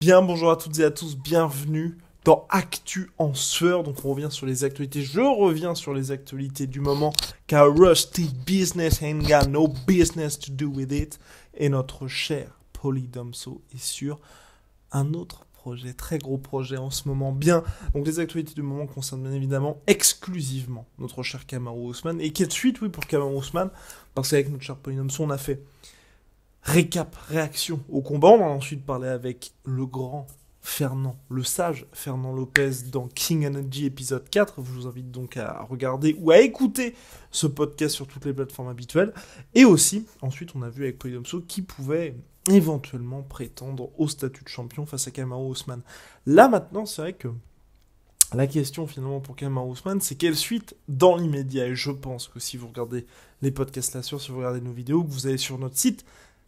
Bien, bonjour à toutes et à tous, bienvenue dans Actu en sueur. Donc on revient sur les actualités. Je reviens sur les actualités du moment car Rusty Business ain't got no business to do with it. Et notre cher Polydomso est sur un autre projet, très gros projet en ce moment. Bien, donc les actualités du moment concernent bien évidemment exclusivement notre cher Camaro Ousmane. Et qui de suite, oui, pour Camaro Ousmane, parce qu'avec notre cher Polydomso, on a fait récap, réaction au combat. On va ensuite parlé avec le grand Fernand, le sage Fernand Lopez dans King Energy épisode 4. Je vous invite donc à regarder ou à écouter ce podcast sur toutes les plateformes habituelles. Et aussi, ensuite, on a vu avec Polydomso qui pouvait éventuellement prétendre au statut de champion face à Kamau Osman. Là maintenant, c'est vrai que la question finalement pour Kamau Ousmane, c'est quelle suite dans l'immédiat Et je pense que si vous regardez les podcasts là sur, si vous regardez nos vidéos, que vous avez sur notre site,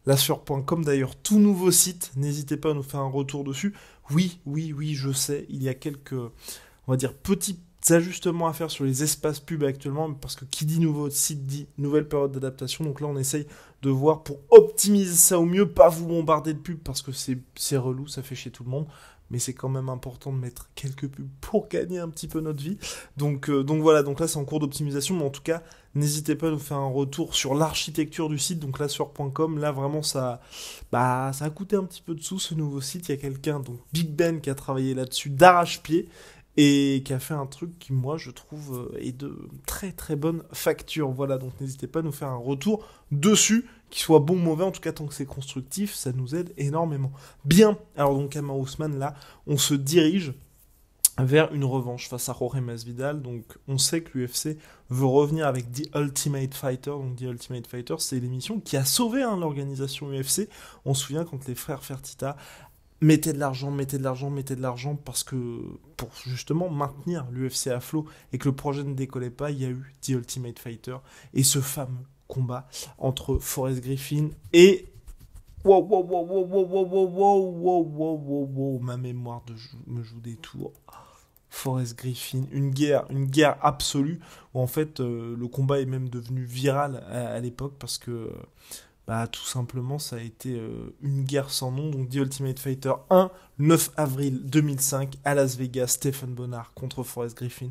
Lassure.com d'ailleurs, tout nouveau site, n'hésitez pas à nous faire un retour dessus. Oui, oui, oui, je sais, il y a quelques, on va dire, petits ajustements à faire sur les espaces pubs actuellement, parce que qui dit nouveau site dit nouvelle période d'adaptation. Donc là, on essaye de voir pour optimiser ça au mieux, pas vous bombarder de pubs parce que c'est relou, ça fait chez tout le monde mais c'est quand même important de mettre quelques pubs pour gagner un petit peu notre vie. Donc, euh, donc voilà, donc là c'est en cours d'optimisation, mais en tout cas, n'hésitez pas à nous faire un retour sur l'architecture du site, donc là sur là vraiment ça, bah, ça a coûté un petit peu de sous ce nouveau site, il y a quelqu'un, donc Big Ben qui a travaillé là-dessus d'arrache-pied, et qui a fait un truc qui moi je trouve euh, est de très très bonne facture. Voilà, donc n'hésitez pas à nous faire un retour dessus qu'il soit bon ou mauvais, en tout cas tant que c'est constructif, ça nous aide énormément. Bien, alors donc Kamar Ousmane, là, on se dirige vers une revanche face à Jorge Masvidal. Donc on sait que l'UFC veut revenir avec The Ultimate Fighter. Donc The Ultimate Fighter, c'est l'émission qui a sauvé hein, l'organisation UFC. On se souvient quand les frères Fertita mettaient de l'argent, mettaient de l'argent, mettaient de l'argent, parce que pour justement maintenir l'UFC à flot et que le projet ne décollait pas, il y a eu The Ultimate Fighter et ce fameux combat entre Forrest Griffin et Wow, wow, wow, wow, wow, wow, wow, wow, wow, wow, ma mémoire de me joue des tours. Forrest Griffin, une guerre, une guerre absolue, où en fait le combat est même devenu viral à, l'époque parce que bah, tout simplement ça a été une guerre sans nom. Donc The Ultimate Fighter 1, 9 avril 2005 à Las Vegas, Stephen Bonnard contre Forrest Griffin.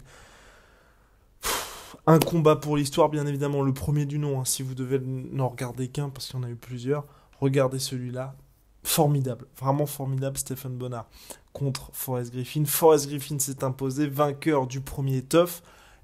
Un combat pour l'histoire, bien évidemment, le premier du nom. Hein. si vous devez n'en regarder qu'un, parce qu'il y en a eu plusieurs, regardez celui-là. Formidable, vraiment formidable, Stephen Bonnard contre Forrest Griffin. Forrest Griffin s'est imposé vainqueur du premier tough.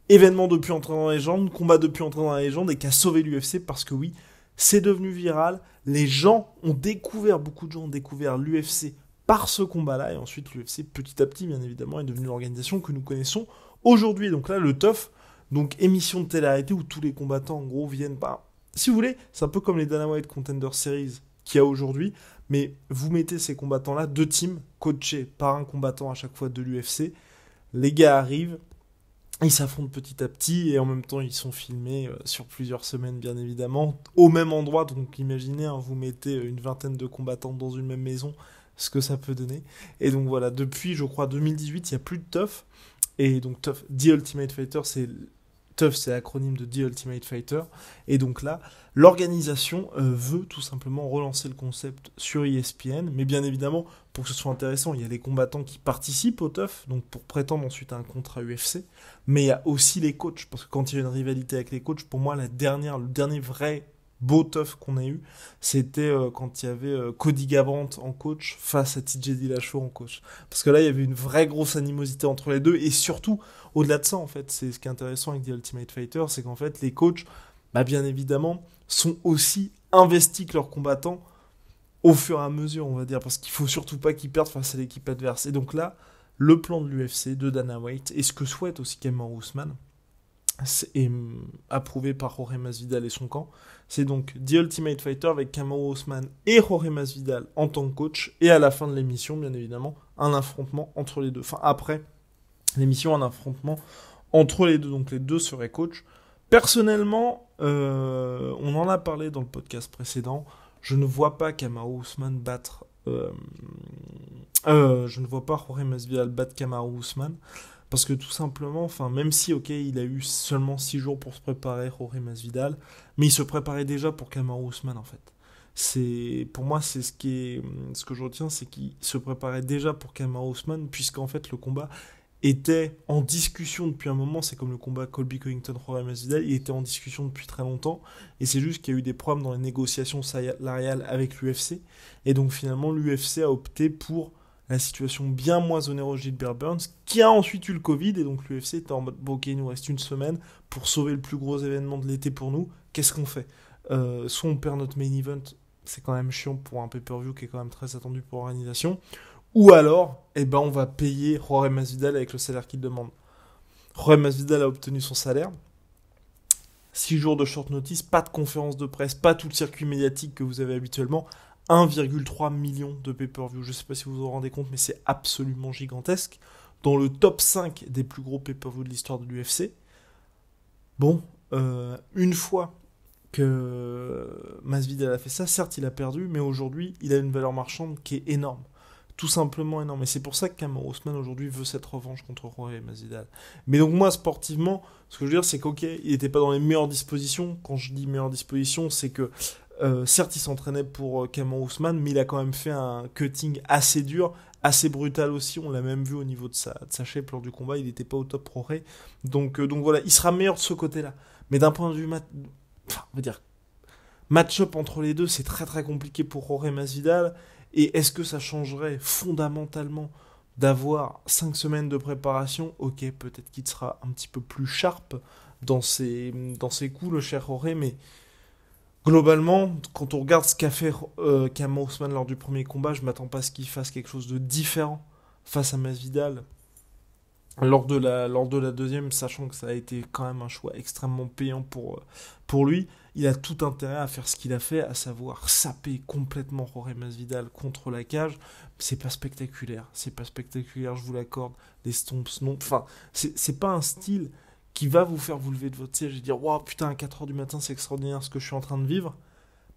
Événement depuis entré dans la légende, combat depuis entré dans la légende et qui a sauvé l'UFC parce que oui, c'est devenu viral. Les gens ont découvert, beaucoup de gens ont découvert l'UFC par ce combat-là. Et ensuite, l'UFC, petit à petit, bien évidemment, est devenue l'organisation que nous connaissons aujourd'hui. Donc là, le TOF, donc émission de télé-réalité où tous les combattants en gros viennent pas. Si vous voulez, c'est un peu comme les Dana White Contender Series qu'il y a aujourd'hui, mais vous mettez ces combattants-là, deux teams, coachés par un combattant à chaque fois de l'UFC. Les gars arrivent, ils s'affrontent petit à petit et en même temps ils sont filmés euh, sur plusieurs semaines bien évidemment au même endroit donc imaginez hein, vous mettez euh, une vingtaine de combattants dans une même maison ce que ça peut donner et donc voilà depuis je crois 2018 il n'y a plus de TUF et donc TUF The Ultimate Fighter c'est TUF, c'est l'acronyme de The Ultimate Fighter. Et donc là, l'organisation euh, veut tout simplement relancer le concept sur ESPN. Mais bien évidemment, pour que ce soit intéressant, il y a les combattants qui participent au TUF, donc pour prétendre ensuite à un contrat UFC. Mais il y a aussi les coachs, parce que quand il y a une rivalité avec les coachs, pour moi, la dernière, le dernier vrai beau TUF qu'on a eu, c'était euh, quand il y avait euh, Cody Gavrant en coach face à TJ Dillashaw en coach. Parce que là, il y avait une vraie grosse animosité entre les deux et surtout, au-delà de ça, en fait, c'est ce qui est intéressant avec The Ultimate Fighter, c'est qu'en fait, les coachs, bah, bien évidemment, sont aussi investis que leurs combattants au fur et à mesure, on va dire, parce qu'il faut surtout pas qu'ils perdent face à l'équipe adverse. Et donc là, le plan de l'UFC, de Dana White, et ce que souhaite aussi Cameron Ousmane, cest hum, approuvé par Jorge Masvidal et son camp. C'est donc The Ultimate Fighter avec Kamaru Osman et Jorge Masvidal en tant que coach. Et à la fin de l'émission, bien évidemment, un affrontement entre les deux. Enfin, après l'émission en affrontement entre les deux. Donc les deux seraient coach Personnellement, euh, on en a parlé dans le podcast précédent. Je ne vois pas Kamaru Ousmane battre. Euh, euh, je ne vois pas Jorge Masvidal battre Kamaru Ousmane. Parce que tout simplement, enfin, même si, ok, il a eu seulement 6 jours pour se préparer, Jorge Masvidal, mais il se préparait déjà pour Kamaru Ousmane, en fait. C'est, pour moi, c'est ce qui ce que je retiens, c'est qu'il se préparait déjà pour Kamaru Ousmane, puisqu'en fait, le combat, était en discussion depuis un moment. C'est comme le combat Colby Covington royal Masvidal, il était en discussion depuis très longtemps. Et c'est juste qu'il y a eu des problèmes dans les négociations salariales avec l'UFC. Et donc finalement, l'UFC a opté pour la situation bien moins onéreuse Gilbert Burns, qui a ensuite eu le Covid, et donc l'UFC était en mode, ok, il nous reste une semaine pour sauver le plus gros événement de l'été pour nous, qu'est-ce qu'on fait euh, Soit on perd notre main event, c'est quand même chiant pour un pay-per-view qui est quand même très attendu pour l'organisation, ou alors, eh ben, on va payer Jorge Masvidal avec le salaire qu'il demande. Jorge Masvidal a obtenu son salaire. Six jours de short notice, pas de conférence de presse, pas tout le circuit médiatique que vous avez habituellement. 1,3 million de pay-per-view. Je ne sais pas si vous vous rendez compte, mais c'est absolument gigantesque. Dans le top 5 des plus gros pay-per-view de l'histoire de l'UFC. Bon, euh, une fois que Masvidal a fait ça, certes il a perdu, mais aujourd'hui il a une valeur marchande qui est énorme tout simplement énorme. Et c'est pour ça que Cameron Ousmane aujourd'hui veut cette revanche contre Roy Mazidal. Mais donc moi, sportivement, ce que je veux dire, c'est qu'ok, il n'était pas dans les meilleures dispositions. Quand je dis meilleures dispositions, c'est que euh, certes, il s'entraînait pour Cameron euh, Ousmane, mais il a quand même fait un cutting assez dur, assez brutal aussi. On l'a même vu au niveau de sa, de lors du combat, il n'était pas au top pro Donc, euh, donc voilà, il sera meilleur de ce côté-là. Mais d'un point de vue match, dire match-up entre les deux, c'est très très compliqué pour Roré Masvidal. Et est-ce que ça changerait fondamentalement d'avoir 5 semaines de préparation Ok, peut-être qu'il sera un petit peu plus sharp dans ses, coups, le cher Roré, mais globalement, quand on regarde ce qu'a fait euh, Cam lors du premier combat, je m'attends pas à ce qu'il fasse quelque chose de différent face à Masvidal lors de la, lors de la deuxième, sachant que ça a été quand même un choix extrêmement payant pour, euh, pour lui il a tout intérêt à faire ce qu'il a fait, à savoir saper complètement Roré Masvidal contre la cage. C'est pas spectaculaire, c'est pas spectaculaire, je vous l'accorde. Les stomps, non. Enfin, c'est pas un style qui va vous faire vous lever de votre siège et dire Waouh, putain, à 4h du matin, c'est extraordinaire ce que je suis en train de vivre.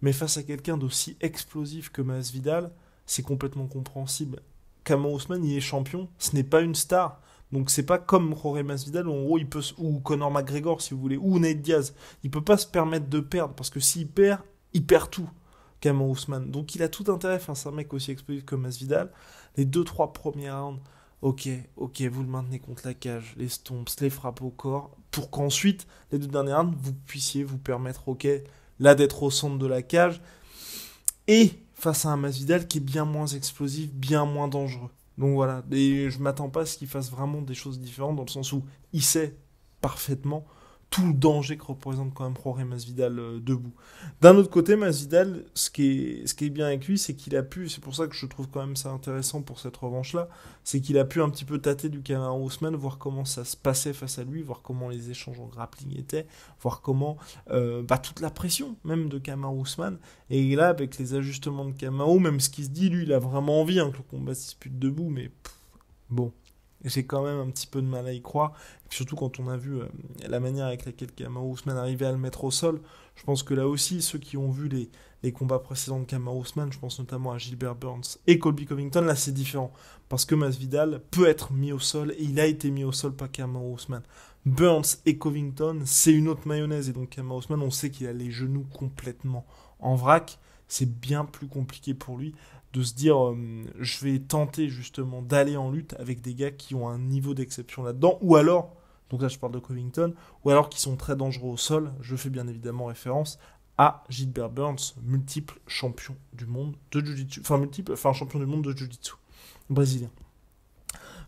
Mais face à quelqu'un d'aussi explosif que Masvidal, c'est complètement compréhensible. Cameron Ousmane, il est champion, ce n'est pas une star. Donc c'est pas comme Jorge Masvidal où en gros il peut ou Conor McGregor si vous voulez ou Nate Diaz, il peut pas se permettre de perdre parce que s'il perd, il perd tout. Cameron Ousmane. Donc il a tout intérêt, enfin, c'est un mec aussi explosif que Masvidal. Les deux, trois premiers rounds, ok, ok, vous le maintenez contre la cage, les stomps, les frappes au corps, pour qu'ensuite, les deux derniers rounds, vous puissiez vous permettre, ok, là d'être au centre de la cage, et face à un Masvidal qui est bien moins explosif, bien moins dangereux. Donc voilà, et je m'attends pas à ce qu'il fasse vraiment des choses différentes dans le sens où il sait parfaitement tout le danger que représente quand même Rory Masvidal euh, debout. D'un autre côté, Masvidal, ce qui est, ce qui est bien avec lui, c'est qu'il a pu, c'est pour ça que je trouve quand même ça intéressant pour cette revanche-là, c'est qu'il a pu un petit peu tâter du Canard Ousmane, voir comment ça se passait face à lui, voir comment les échanges en grappling étaient, voir comment euh, bah, toute la pression même de Kamar Ousmane, et là, avec les ajustements de Kamao, même ce qu'il se dit, lui, il a vraiment envie hein, que le combat se dispute debout, mais bon j'ai quand même un petit peu de mal à y croire. surtout quand on a vu euh, la manière avec laquelle Kamaru Ousmane arrivait à le mettre au sol, je pense que là aussi, ceux qui ont vu les, combats précédents de Kamaru je pense notamment à Gilbert Burns et Colby Covington, là c'est différent. Parce que Masvidal peut être mis au sol et il a été mis au sol par Kamaru Ousmane. Burns et Covington, c'est une autre mayonnaise. Et donc Kamaru on sait qu'il a les genoux complètement en vrac. C'est bien plus compliqué pour lui de se dire euh, je vais tenter justement d'aller en lutte avec des gars qui ont un niveau d'exception là-dedans, ou alors, donc là je parle de Covington, ou alors qui sont très dangereux au sol, je fais bien évidemment référence à Gilbert Burns, multiple champion du monde de Jiu-Jitsu, enfin multiple, enfin champion du monde de Jiu-Jitsu brésilien.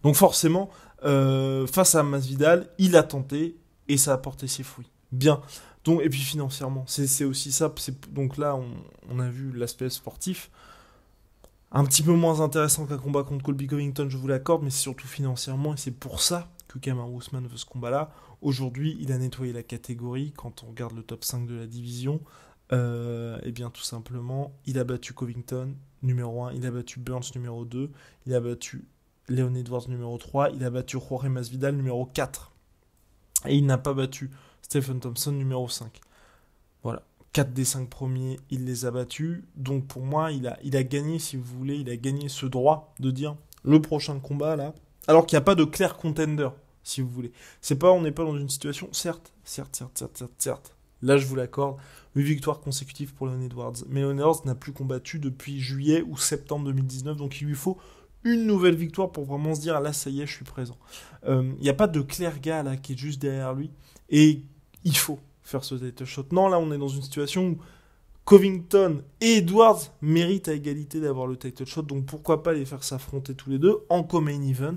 Donc forcément, euh, face à Masvidal, il a tenté et ça a porté ses fruits. Bien. Donc, et puis financièrement, c'est aussi ça. Donc là, on a vu l'aspect sportif un petit peu moins intéressant qu'un combat contre Colby Covington, je vous l'accorde, mais c'est surtout financièrement, et c'est pour ça que Cameron Housman veut ce combat-là. Aujourd'hui, il a nettoyé la catégorie, quand on regarde le top 5 de la division, et euh, eh bien tout simplement, il a battu Covington, numéro 1, il a battu Burns, numéro 2, il a battu Leon Edwards, numéro 3, il a battu Jorge Masvidal, numéro 4. Et il n'a pas battu Stephen Thompson, numéro 5. Voilà, 4 des 5 premiers, il les a battus. Donc pour moi, il a, il a gagné, si vous voulez, il a gagné ce droit de dire le prochain combat là. Alors qu'il n'y a pas de clair contender, si vous voulez. C'est pas, on n'est pas dans une situation, certes, certes, certes, certes, certes, Là, je vous l'accorde, une victoire consécutive pour Leon Edwards. Mais Leon Edwards n'a plus combattu depuis juillet ou septembre 2019, donc il lui faut une nouvelle victoire pour vraiment se dire là ça y est je suis présent. Euh, il n'y a pas de clair gars là qui est juste derrière lui et il faut, faire ce title shot. Non, là, on est dans une situation où Covington et Edwards méritent à égalité d'avoir le title shot, donc pourquoi pas les faire s'affronter tous les deux en co event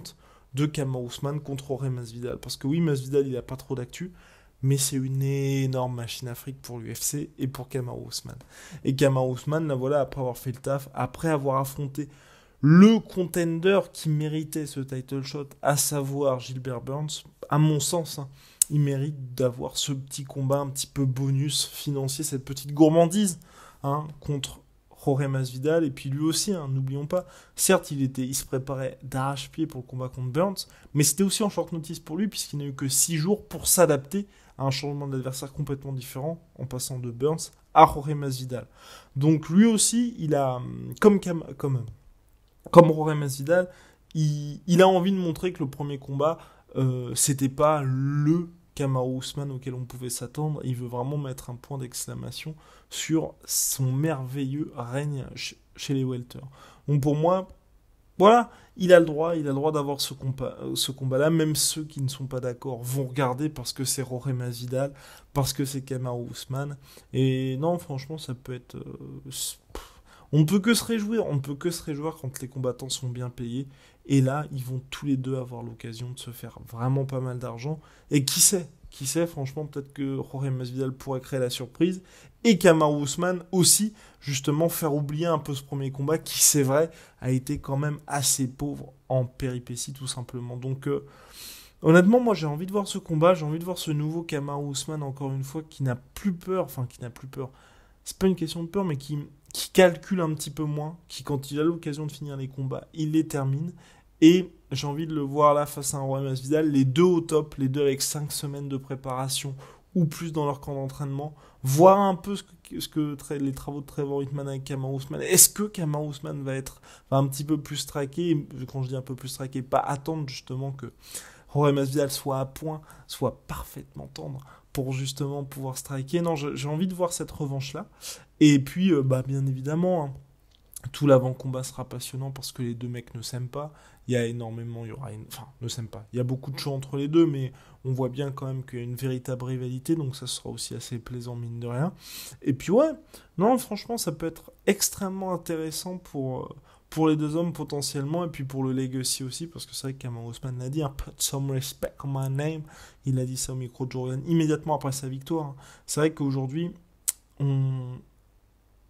de Kamar Ousmane contre Remas Vidal Parce que oui, Vidal il n'a pas trop d'actu, mais c'est une énorme machine afrique pour l'UFC et pour Kamar Ousmane. Et Kamar Ousmane, là voilà, après avoir fait le taf, après avoir affronté le contender qui méritait ce title shot, à savoir Gilbert Burns, à mon sens, hein, il mérite d'avoir ce petit combat un petit peu bonus financier, cette petite gourmandise hein, contre Jorge Masvidal et puis lui aussi, hein, n'oublions pas. Certes, il était, il se préparait d'arrache-pied pour le combat contre Burns, mais c'était aussi en short notice pour lui puisqu'il n'a eu que 6 jours pour s'adapter à un changement d'adversaire complètement différent en passant de Burns à Jorge Masvidal. Donc lui aussi, il a comme comme comme Masvidal, il, a envie de montrer que le premier combat euh, c'était pas le Kamaru Ousmane auquel on pouvait s'attendre. Il veut vraiment mettre un point d'exclamation sur son merveilleux règne chez les Welter. Donc pour moi, voilà, il a le droit, il a le droit d'avoir ce, combat, euh, ce combat-là. Même ceux qui ne sont pas d'accord vont regarder parce que c'est Roré Mazidal, parce que c'est Kamaru Ousmane. Et non, franchement, ça peut être. Euh, on ne peut que se réjouir, on ne peut que se réjouir quand les combattants sont bien payés et là, ils vont tous les deux avoir l'occasion de se faire vraiment pas mal d'argent. Et qui sait Qui sait, franchement, peut-être que Jorge Masvidal pourrait créer la surprise. Et Kamaru Usman aussi, justement, faire oublier un peu ce premier combat qui, c'est vrai, a été quand même assez pauvre en péripéties, tout simplement. Donc, euh, honnêtement, moi, j'ai envie de voir ce combat. J'ai envie de voir ce nouveau Kamaru Usman, encore une fois, qui n'a plus peur. Enfin, qui n'a plus peur. C'est pas une question de peur, mais qui, qui calcule un petit peu moins, qui quand il a l'occasion de finir les combats, il les termine et j'ai envie de le voir là face à un Roy Masvidal, les deux au top, les deux avec 5 semaines de préparation ou plus dans leur camp d'entraînement, voir un peu ce que, ce que les travaux de Trevor Hitman avec Kamar Ousmane. Est-ce que Kamar Ousmane va être un petit peu plus traqué Quand je dis un peu plus traqué, pas attendre justement que Roy Masvidal soit à point, soit parfaitement tendre pour justement pouvoir striker. Non, j'ai envie de voir cette revanche-là. Et puis, euh, bah, bien évidemment, hein, tout l'avant-combat sera passionnant parce que les deux mecs ne s'aiment pas il y a énormément, il y aura, une... enfin, ne s'aime pas. Il y a beaucoup de choses entre les deux, mais on voit bien quand même qu'il y a une véritable rivalité, donc ça sera aussi assez plaisant mine de rien. Et puis ouais, non, franchement, ça peut être extrêmement intéressant pour euh, pour les deux hommes potentiellement, et puis pour le Legacy aussi, parce que c'est vrai que Cameron l'a dit, hein, put some respect on my name, il a dit ça au micro de Jordan immédiatement après sa victoire. Hein. C'est vrai qu'aujourd'hui, on...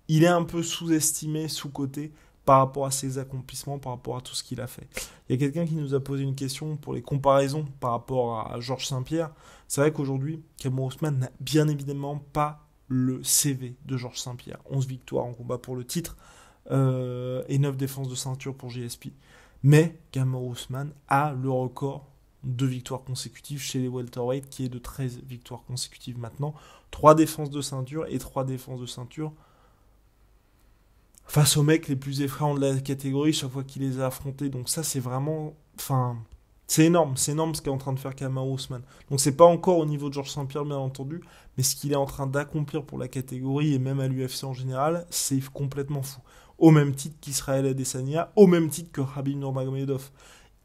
il est un peu sous-estimé, sous côté par rapport à ses accomplissements, par rapport à tout ce qu'il a fait. Il y a quelqu'un qui nous a posé une question pour les comparaisons par rapport à Georges Saint-Pierre. C'est vrai qu'aujourd'hui, Cameron Haussmann n'a bien évidemment pas le CV de Georges Saint-Pierre. 11 victoires en combat pour le titre euh, et 9 défenses de ceinture pour GSP. Mais Cameron Ousmane a le record de victoires consécutives chez les welterweights qui est de 13 victoires consécutives maintenant, 3 défenses de ceinture et 3 défenses de ceinture face aux mecs les plus effrayants de la catégorie chaque fois qu'il les a affrontés. Donc ça, c'est vraiment... Enfin, c'est énorme, c'est énorme ce qu'est en train de faire Kamau Ousmane. Donc c'est pas encore au niveau de Georges Saint-Pierre, bien entendu, mais ce qu'il est en train d'accomplir pour la catégorie et même à l'UFC en général, c'est complètement fou. Au même titre qu'Israël Adesanya, au même titre que Habib Nurmagomedov.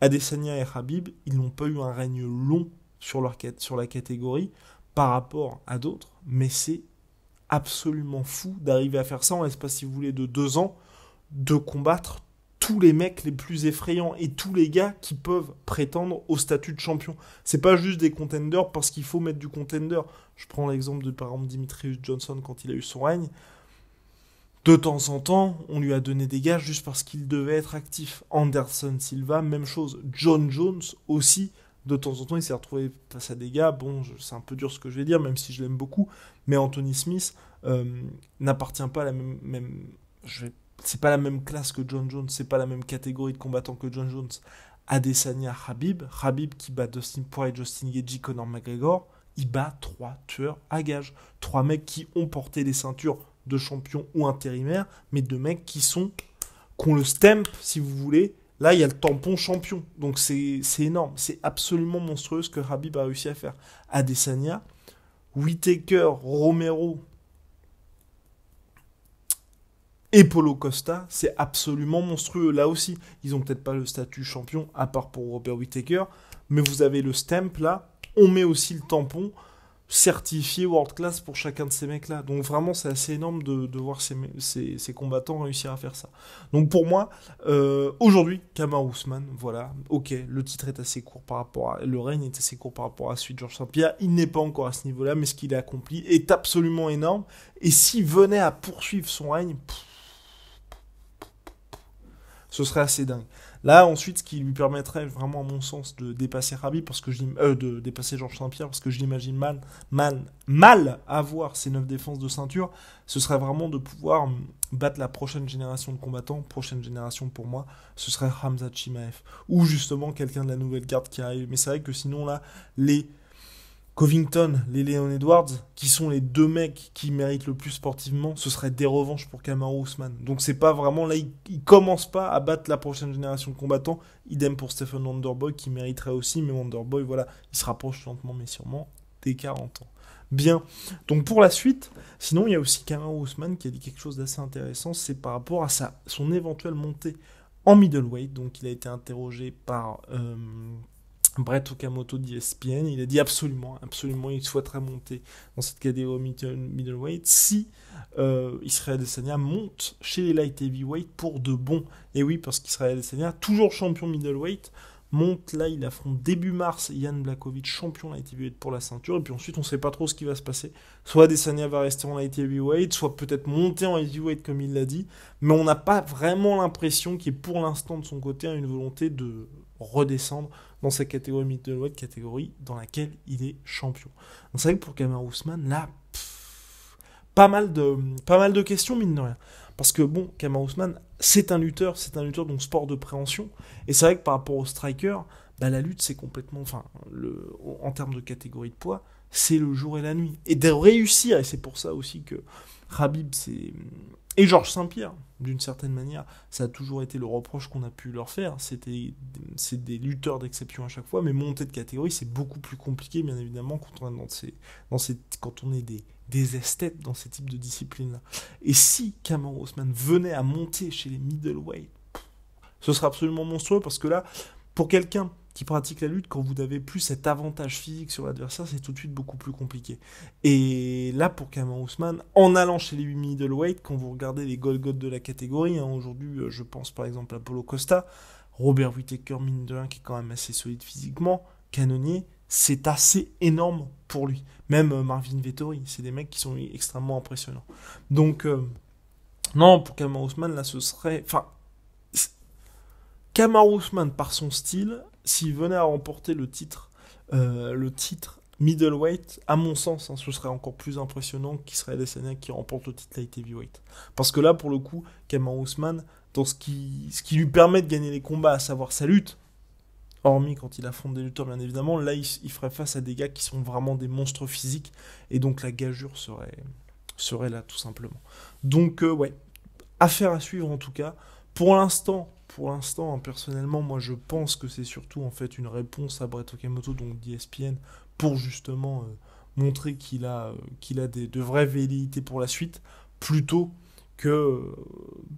Adesanya et Habib, ils n'ont pas eu un règne long sur, leur, sur la catégorie par rapport à d'autres, mais c'est absolument fou d'arriver à faire ça en l'espace, si vous voulez, de deux ans, de combattre tous les mecs les plus effrayants et tous les gars qui peuvent prétendre au statut de champion. C'est pas juste des contenders parce qu'il faut mettre du contender. Je prends l'exemple de par exemple Dimitrius Johnson quand il a eu son règne. De temps en temps, on lui a donné des gages juste parce qu'il devait être actif. Anderson Silva, même chose. John Jones aussi de temps en temps, il s'est retrouvé face à des gars. Bon, c'est un peu dur ce que je vais dire, même si je l'aime beaucoup. Mais Anthony Smith euh, n'appartient pas à la même. même je c'est pas la même classe que John Jones, c'est pas la même catégorie de combattants que John Jones. Adesanya Habib, Habib qui bat Dustin Poirier, Justin Gaethje, Conor McGregor, il bat trois tueurs à gage. Trois mecs qui ont porté des ceintures de champion ou intérimaire, mais deux mecs qui sont, qu'on le stamp, si vous voulez, Là, il y a le tampon champion. Donc c'est énorme. C'est absolument monstrueux ce que Rabib a réussi à faire. Adesanya, Whitaker, Romero et Polo Costa, c'est absolument monstrueux. Là aussi, ils n'ont peut-être pas le statut champion, à part pour Robert Whitaker. Mais vous avez le stamp là. On met aussi le tampon certifié world class pour chacun de ces mecs-là. Donc vraiment, c'est assez énorme de, voir ces, combattants réussir à faire ça. Donc pour moi, euh, aujourd'hui, Kamar Ousmane, voilà, ok, le titre est assez court par rapport à... Le règne est assez court par rapport à celui de Georges Saint-Pierre. Il n'est pas encore à ce niveau-là, mais ce qu'il a accompli est absolument énorme. Et s'il venait à poursuivre son règne... ce serait assez dingue. Là, ensuite, ce qui lui permettrait vraiment, à mon sens, de dépasser Rabi, parce que je, euh, de dépasser Georges Saint-Pierre, parce que je l'imagine mal, mal, mal avoir ces neuf défenses de ceinture, ce serait vraiment de pouvoir hum, battre la prochaine génération de combattants, prochaine génération pour moi, ce serait Hamza Chimaev, ou justement quelqu'un de la nouvelle garde qui arrive. Mais c'est vrai que sinon, là, les Covington, les Leon Edwards, qui sont les deux mecs qui méritent le plus sportivement, ce serait des revanches pour Kamaru Usman. Donc c'est pas vraiment là, il, commence pas à battre la prochaine génération de combattants. Idem pour Stephen Wonderboy qui mériterait aussi, mais Wonderboy, voilà, il se rapproche lentement mais sûrement des 40 ans. Bien. Donc pour la suite, sinon il y a aussi Kamaru Usman qui a dit quelque chose d'assez intéressant, c'est par rapport à sa, son éventuelle montée en middleweight. Donc il a été interrogé par euh, Brett Okamoto d'ESPN, il a dit absolument, absolument, il souhaiterait monter dans cette catégorie middleweight si euh, Israël Adesanya monte chez les light heavyweight pour de bon. Et oui, parce qu'Israël Adesanya, toujours champion middleweight, monte là, il affronte début mars Yann Blakovic, champion light heavyweight pour la ceinture, et puis ensuite on ne sait pas trop ce qui va se passer. Soit Adesanya va rester en light heavyweight, soit peut-être monter en heavyweight comme il l'a dit, mais on n'a pas vraiment l'impression qu'il y ait pour l'instant de son côté une volonté de redescendre dans sa catégorie middleweight, catégorie dans laquelle il est champion. Donc c'est vrai que pour Kamar Ousmane, là, pas, mal de, pas mal de questions, mine de rien. Parce que bon, Kamar Ousmane, c'est un lutteur, c'est un lutteur, donc sport de préhension. Et c'est vrai que par rapport au striker, bah, la lutte, c'est complètement, enfin, le, en termes de catégorie de poids, c'est le jour et la nuit. Et de réussir, et c'est pour ça aussi que Rabib, c'est et Georges Saint-Pierre, d'une certaine manière, ça a toujours été le reproche qu'on a pu leur faire. c'est des lutteurs d'exception à chaque fois, mais monter de catégorie, c'est beaucoup plus compliqué, bien évidemment, quand on est dans ces, dans quand on est des, des esthètes dans ces types de disciplines-là. Et si Cameron Haussmann venait à monter chez les middleweight, ce serait absolument monstrueux parce que là, pour quelqu'un qui pratique la lutte, quand vous n'avez plus cet avantage physique sur l'adversaire, c'est tout de suite beaucoup plus compliqué. Et là, pour Cameron Ousmane, en allant chez les 8 middleweight, quand vous regardez les gods de la catégorie, hein, aujourd'hui, euh, je pense par exemple à Polo Costa, Robert Whittaker, mine de qui est quand même assez solide physiquement, canonnier, c'est assez énorme pour lui. Même euh, Marvin Vettori, c'est des mecs qui sont extrêmement impressionnants. Donc, euh, non, pour Kamar Ousmane, là, ce serait... Enfin, Kamar Ousmane, par son style, s'il venait à remporter le titre, euh, le titre middleweight, à mon sens, hein, ce serait encore plus impressionnant qu'il serait Adesanya qui remporte le titre light heavyweight. Parce que là, pour le coup, Cameron Ousmane, dans ce qui, ce qui lui permet de gagner les combats, à savoir sa lutte, hormis quand il affronte des lutteurs, bien évidemment, là, il, ferait face à des gars qui sont vraiment des monstres physiques, et donc la gageure serait, serait là, tout simplement. Donc, euh, ouais, affaire à suivre en tout cas. Pour l'instant, pour l'instant, hein, personnellement, moi je pense que c'est surtout en fait une réponse à Brett Okamoto, donc d'ESPN, pour justement euh, montrer qu'il a, euh, qu'il a des, de vraies velléités pour la suite, plutôt que, euh,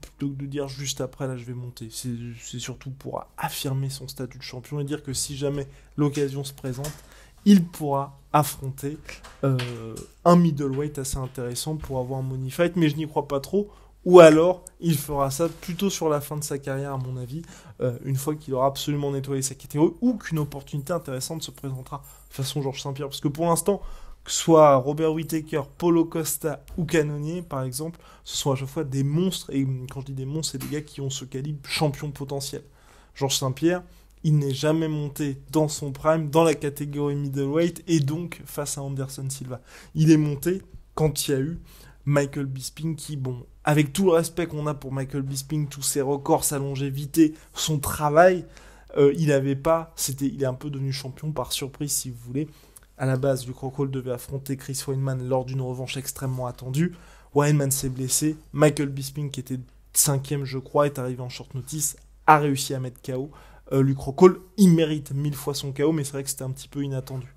plutôt que de dire juste après là je vais monter. C'est surtout pour affirmer son statut de champion et dire que si jamais l'occasion se présente, il pourra affronter un middleweight assez intéressant pour avoir un money fight, mais je n'y crois pas trop ou alors il fera ça plutôt sur la fin de sa carrière, à mon avis, euh, une fois qu'il aura absolument nettoyé sa catégorie, ou qu'une opportunité intéressante se présentera façon Georges Saint-Pierre. Parce que pour l'instant, que ce soit Robert Whittaker, Polo Costa ou Canonier, par exemple, ce sont à chaque fois des monstres, et quand je dis des monstres, c'est des gars qui ont ce calibre champion potentiel. Georges Saint-Pierre, il n'est jamais monté dans son prime, dans la catégorie middleweight, et donc face à Anderson Silva. Il est monté quand il y a eu Michael Bisping qui, bon, avec tout le respect qu'on a pour Michael Bisping, tous ses records, sa longévité, son travail, euh, il n'avait pas, c'était, il est un peu devenu champion par surprise si vous voulez. À la base, Luke Rockhold devait affronter Chris Weinman lors d'une revanche extrêmement attendue. Weinman s'est blessé, Michael Bisping qui était cinquième je crois est arrivé en short notice, a réussi à mettre KO. Euh, il mérite mille fois son KO, mais c'est vrai que c'était un petit peu inattendu.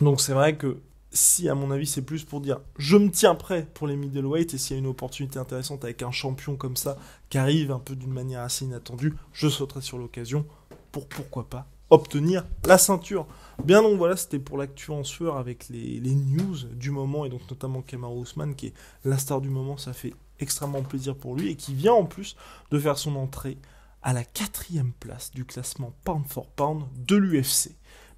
Donc c'est vrai que si à mon avis c'est plus pour dire je me tiens prêt pour les middleweight et s'il y a une opportunité intéressante avec un champion comme ça qui arrive un peu d'une manière assez inattendue, je sauterai sur l'occasion pour pourquoi pas obtenir la ceinture. Bien donc voilà, c'était pour l'actu en sueur avec les, news du moment et donc notamment Kamaru Usman qui est la star du moment, ça fait extrêmement plaisir pour lui et qui vient en plus de faire son entrée à la quatrième place du classement pound for pound de l'UFC.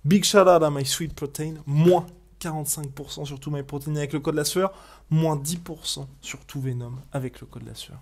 Big shout out à My Sweet Protein, moi 45% sur tout MyProtein avec le code la sueur, moins 10% sur tout Venom avec le code la sueur.